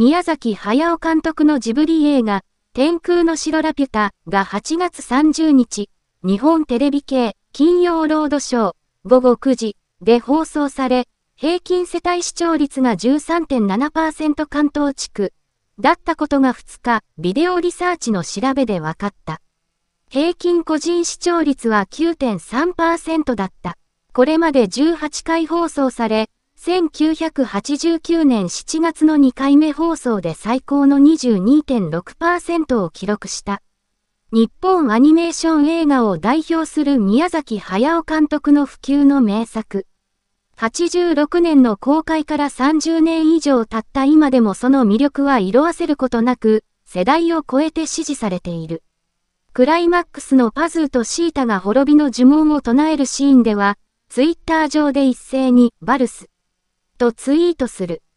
宮崎駿監督のジブリ映画、天空の城ラピュタが8月30日、日本テレビ系金曜ロードショー午後9時で放送され、平均世帯視聴率が13.7%関東地区だったことが2日、ビデオリサーチの調べで分かった。平均個人視聴率は9.3%だった。これまで18回放送され、1989年7月の2回目放送で最高の22.6%を記録した。日本アニメーション映画を代表する宮崎駿監督の普及の名作。86年の公開から30年以上経った今でもその魅力は色あせることなく、世代を超えて支持されている。クライマックスのパズーとシータが滅びの呪文を唱えるシーンでは、ツイッター上で一斉にバルス。とツイートする。